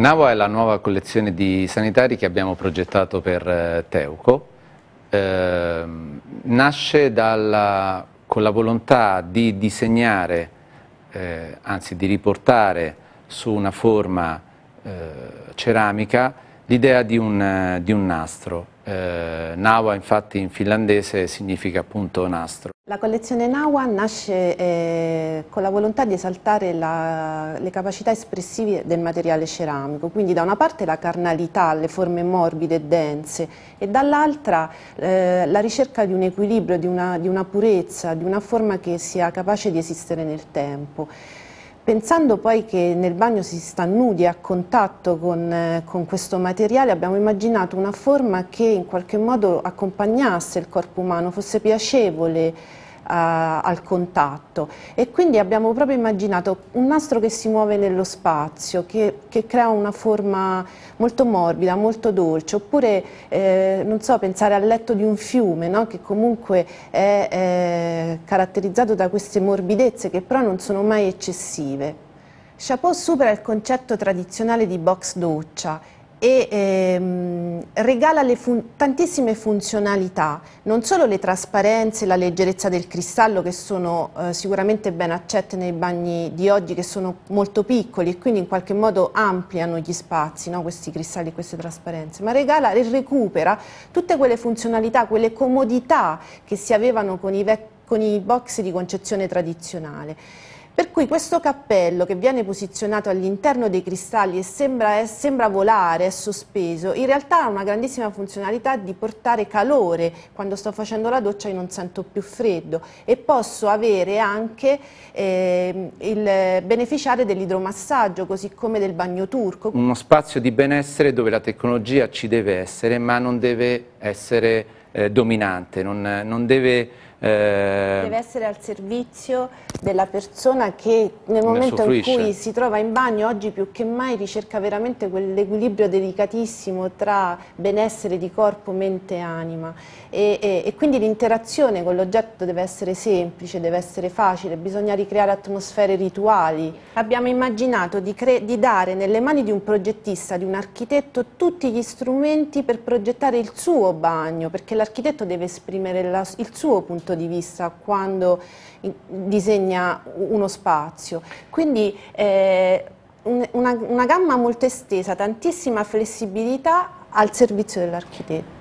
Navo è la nuova collezione di sanitari che abbiamo progettato per eh, Teuco. Eh, nasce dalla, con la volontà di disegnare, eh, anzi di riportare su una forma eh, ceramica l'idea di, di un, nastro. Eh, Nawa infatti in finlandese significa appunto nastro. La collezione Nawa nasce eh, con la volontà di esaltare la, le capacità espressive del materiale ceramico, quindi da una parte la carnalità, le forme morbide e dense e dall'altra eh, la ricerca di un equilibrio, di una, di una purezza, di una forma che sia capace di esistere nel tempo. Pensando poi che nel bagno si sta nudi a contatto con, eh, con, questo materiale, abbiamo immaginato una forma che in qualche modo accompagnasse il corpo umano, fosse piacevole, eh, al contatto e quindi abbiamo proprio immaginato un nastro che si muove nello spazio, che, che crea una forma molto morbida, molto dolce, oppure eh, non so, pensare al letto di un fiume no? che comunque è, è caratterizzato da queste morbidezze che però non sono mai eccessive. Chapeau supera il concetto tradizionale di box doccia e ehm, regala fun tantissime funzionalità, non solo le trasparenze, la leggerezza del cristallo che sono eh, sicuramente ben accette nei bagni di oggi che sono molto piccoli e quindi in qualche modo ampliano gli spazi, no? questi cristalli, queste trasparenze, ma regala e recupera tutte quelle funzionalità, quelle comodità che si avevano con i vecchi con i box di concezione tradizionale. Per cui questo cappello che viene posizionato all'interno dei cristalli e sembra, è, eh, sembra, volare, è sospeso, in realtà ha una grandissima funzionalità di portare calore, quando sto facendo la doccia io non sento più freddo e posso avere anche eh, il beneficiare dell'idromassaggio così come del bagno turco. Uno spazio di benessere dove la tecnologia ci deve essere ma non deve essere eh, dominante, non, non deve Ehm, deve essere al servizio della persona che nel momento in cui si trova in bagno oggi più che mai ricerca veramente quell'equilibrio delicatissimo tra benessere di corpo, mente e anima e, e, e quindi l'interazione con l'oggetto deve essere semplice, deve essere facile, bisogna ricreare atmosfere rituali. Abbiamo immaginato di, di dare nelle mani di un progettista, di un architetto, tutti gli strumenti per progettare il suo bagno perché l'architetto deve esprimere il suo punto punto di vista quando disegna uno spazio. Quindi eh, una, una gamma molto estesa, tantissima flessibilità al servizio dell'architetto.